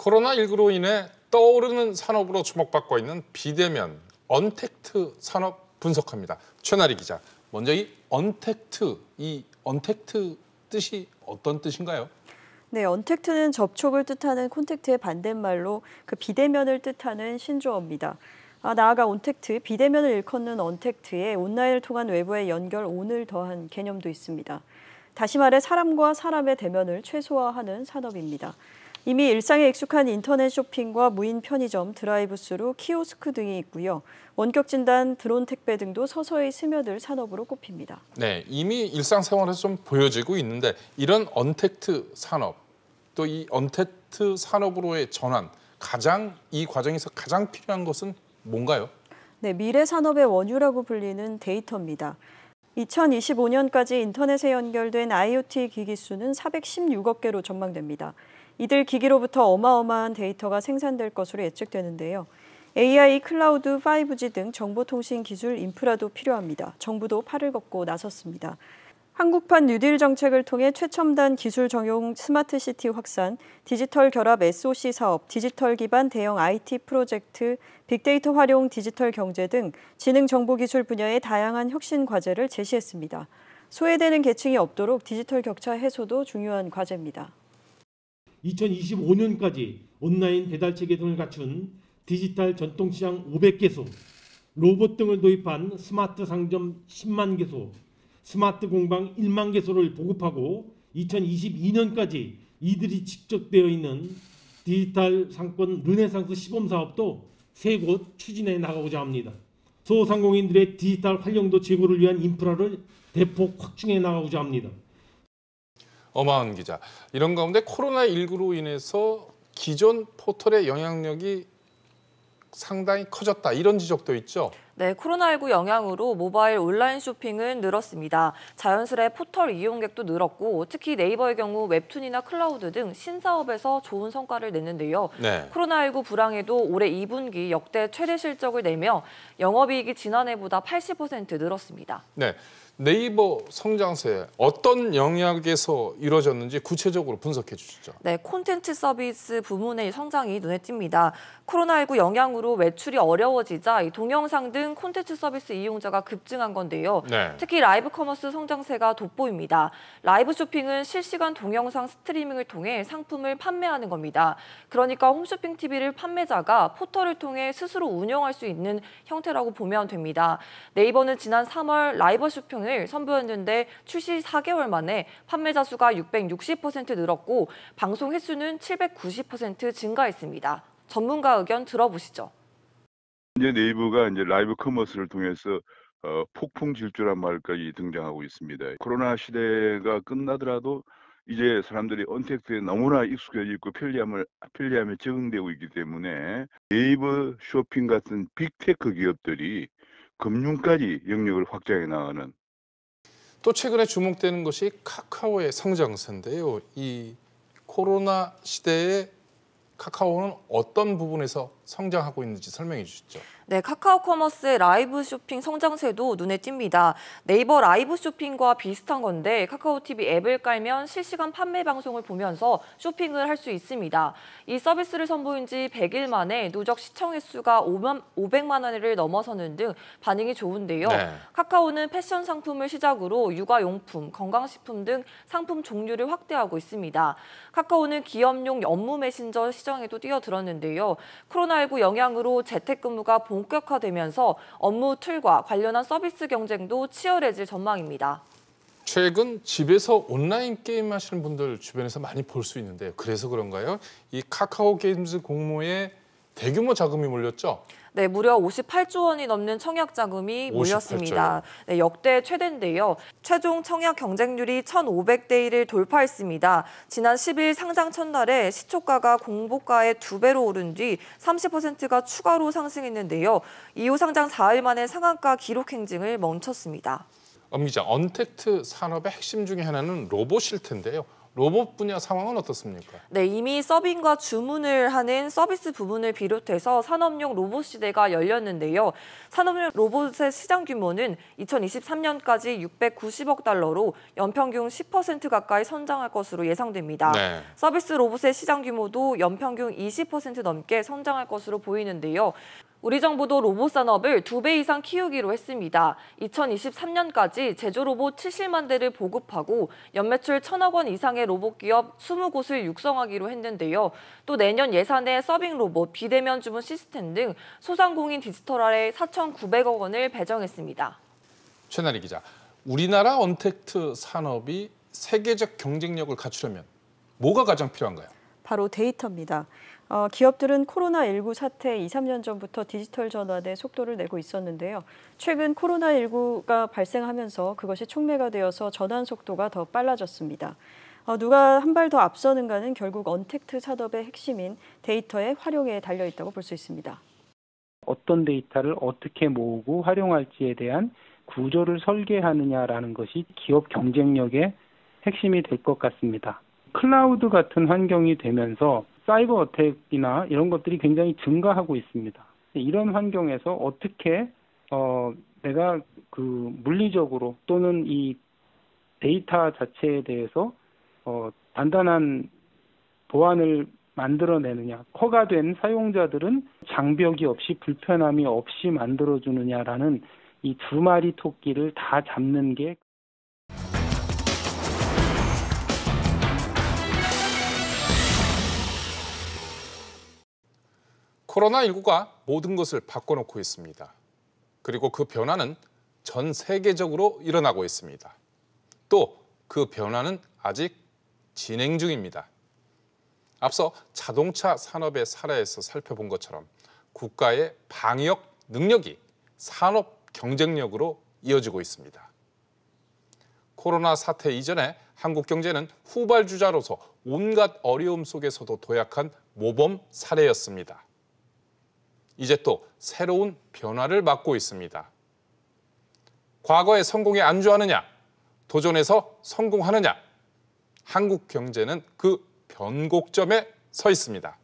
코로나19로 인해 떠오르는 산업으로 주목받고 있는 비대면 언택트 산업 분석합니다. 최나리 기자, 먼저 이 언택트, 이 언택트 뜻이 어떤 뜻인가요? 네, 언택트는 접촉을 뜻하는 콘택트의 반대말로 그 비대면을 뜻하는 신조어입니다. 아, 나아가 온택트, 비대면을 일컫는 언택트에 온라인을 통한 외부의 연결 온을 더한 개념도 있습니다. 다시 말해 사람과 사람의 대면을 최소화하는 산업입니다. 이미 일상에 익숙한 인터넷 쇼핑과 무인 편의점, 드라이브스루, 키오스크 등이 있고요. 원격 진단, 드론 택배 등도 서서히 스며들 산업으로 꼽힙니다. 네, 이미 일상생활에서 좀 보여지고 있는데 이런 언택트 산업, 또 이 언택트 산업으로의 전환, 가장 이 과정에서 가장 필요한 것은 뭔가요? 네, 미래 산업의 원유라고 불리는 데이터입니다. 2025년까지 인터넷에 연결된 IoT 기기 수는 416억 개로 전망됩니다. 이들 기기로부터 어마어마한 데이터가 생산될 것으로 예측되는데요. AI, 클라우드, 5G 등 정보통신 기술 인프라도 필요합니다. 정부도 팔을 걷고 나섰습니다. 한국판 뉴딜 정책을 통해 최첨단 기술 적용 스마트시티 확산, 디지털 결합 SOC 사업, 디지털 기반 대형 IT 프로젝트, 빅데이터 활용 디지털 경제 등 지능 정보 기술 분야의 다양한 혁신 과제를 제시했습니다. 소외되는 계층이 없도록 디지털 격차 해소도 중요한 과제입니다. 2025년까지 온라인 배달 체계 등을 갖춘 디지털 전통시장 500개소, 로봇 등을 도입한 스마트 상점 10만 개소, 스마트 공방 1만 개소를 보급하고 2022년까지 이들이 직접 되어 있는 디지털 상권 르네상스 시범 사업도 세곳 추진해 나가고자 합니다. 소상공인들의 디지털 활용도 제고를 위한 인프라를 대폭 확충해 나가고자 합니다. 어마한 기자 이런 가운데 코로나19로 인해서 기존 포털의 영향력이 상당히 커졌다 이런 지적도 있죠. 네, 코로나19 영향으로 모바일 온라인 쇼핑은 늘었습니다. 자연스레 포털 이용객도 늘었고 특히 네이버의 경우 웹툰이나 클라우드 등 신사업에서 좋은 성과를 냈는데요. 네. 코로나19 불황에도 올해 2분기 역대 최대 실적을 내며 영업이익이 지난해보다 80% 늘었습니다. 네, 네이버 성장세 어떤 영역에서 이루어졌는지 구체적으로 분석해 주시죠. 네, 콘텐츠 서비스 부문의 성장이 눈에 띕니다. 코로나19 영향으로 외출이 어려워지자 이 동영상 등 콘텐츠 서비스 이용자가 급증한 건데요. 네. 특히 라이브 커머스 성장세가 돋보입니다. 라이브 쇼핑은 실시간 동영상 스트리밍을 통해 상품을 판매하는 겁니다. 그러니까 홈쇼핑 TV를 판매자가 포털을 통해 스스로 운영할 수 있는 형태라고 보면 됩니다. 네이버는 지난 3월 라이브 쇼핑을 원을 선보였는데 출시 4개월 만에 판매자 수가 660% 늘었고 방송 횟수는 790% 증가했습니다. 전문가 의견 들어보시죠. 이제 네이버가 이제 라이브 커머스를 통해서 어, 폭풍 질주란 말까지 등장하고 있습니다. 코로나 시대가 끝나더라도 이제 사람들이 언택트에 너무나 익숙해져 있고 편리함을 편리함에 적응되고 있기 때문에 네이버 쇼핑 같은 빅테크 기업들이 금융까지 영역을 확장해 나가는 또 최근에 주목되는 것이 카카오의 성장세인데요. 이 코로나 시대에 카카오는 어떤 부분에서 성장하고 있는지 설명해 주시죠. 네, 카카오 커머스의 라이브 쇼핑 성장세도 눈에 띕니다. 네이버 라이브 쇼핑과 비슷한 건데 카카오 TV 앱을 깔면 실시간 판매 방송을 보면서 쇼핑을 할 수 있습니다. 이 서비스를 선보인 지 100일 만에 누적 시청 횟수가 5만, 500만 원을 넘어서는 등 반응이 좋은데요. 네. 카카오는 패션 상품을 시작으로 육아용품, 건강식품 등 상품 종류를 확대하고 있습니다. 카카오는 기업용 연무 메신저 시장에도 뛰어들었는데요. 코로나 영향으로 재택근무가 본격화되면서 업무 틀과 관련한 서비스 경쟁도 치열해질 전망입니다. 최근 집에서 온라인 게임 하시는 분들 주변에서 많이 볼 수 있는데요. 그래서 그런가요? 이 카카오 게임즈 공모에 대규모 자금이 몰렸죠? 네, 무려 58조 원이 넘는 청약 자금이 몰렸습니다. 네, 역대 최대인데요. 최종 청약 경쟁률이 1,500대 1을 돌파했습니다. 지난 10일 상장 첫날에 시초가가 공모가의 두배로 오른 뒤 30%가 추가로 상승했는데요. 이후 상장 4일 만에 상한가 기록 행진을 멈췄습니다. 엄 기자, 언택트 산업의 핵심 중에 하나는 로봇일 텐데요. 로봇 분야 상황은 어떻습니까? 네, 이미 서빙과 주문을 하는 서비스 부분을 비롯해서 산업용 로봇 시대가 열렸는데요. 산업용 로봇의 시장 규모는 2023년까지 690억 달러로 연평균 10% 가까이 성장할 것으로 예상됩니다. 네. 서비스 로봇의 시장 규모도 연평균 20% 넘게 성장할 것으로 보이는데요. 우리 정부도 로봇 산업을 두 배 이상 키우기로 했습니다. 2023년까지 제조 로봇 70만 대를 보급하고 연매출 1천억 원 이상의 로봇 기업 20곳을 육성하기로 했는데요. 또 내년 예산에 서빙 로봇, 비대면 주문 시스템 등 소상공인 디지털화에 4,900억 원을 배정했습니다. 최나리 기자, 우리나라 언택트 산업이 세계적 경쟁력을 갖추려면 뭐가 가장 필요한가요? 바로 데이터입니다. 어, 기업들은 코로나19 사태 2, 3년 전부터 디지털 전환의 속도를 내고 있었는데요. 최근 코로나19가 발생하면서 그것이 촉매가 되어서 전환 속도가 더 빨라졌습니다. 어, 누가 한 발 더 앞서는가는 결국 언택트 산업의 핵심인 데이터의 활용에 달려 있다고 볼 수 있습니다. 어떤 데이터를 어떻게 모으고 활용할지에 대한 구조를 설계하느냐라는 것이 기업 경쟁력의 핵심이 될 것 같습니다. 클라우드 같은 환경이 되면서 사이버 어택이나 이런 것들이 굉장히 증가하고 있습니다. 이런 환경에서 어떻게 어, 내가 그 물리적으로 또는 이 데이터 자체에 대해서 어, 단단한 보안을 만들어내느냐, 허가된 사용자들은 장벽이 없이 불편함이 없이 만들어주느냐라는 이 두 마리 토끼를 다 잡는 게 코로나19가 모든 것을 바꿔놓고 있습니다. 그리고 그 변화는 전 세계적으로 일어나고 있습니다. 또 그 변화는 아직 진행 중입니다. 앞서 자동차 산업의 사례에서 살펴본 것처럼 국가의 방역 능력이 산업 경쟁력으로 이어지고 있습니다. 코로나 사태 이전에 한국 경제는 후발주자로서 온갖 어려움 속에서도 도약한 모범 사례였습니다. 이제 또 새로운 변화를 맞고 있습니다. 과거의 성공에 안주하느냐, 도전에서 성공하느냐, 한국 경제는 그 변곡점에 서 있습니다.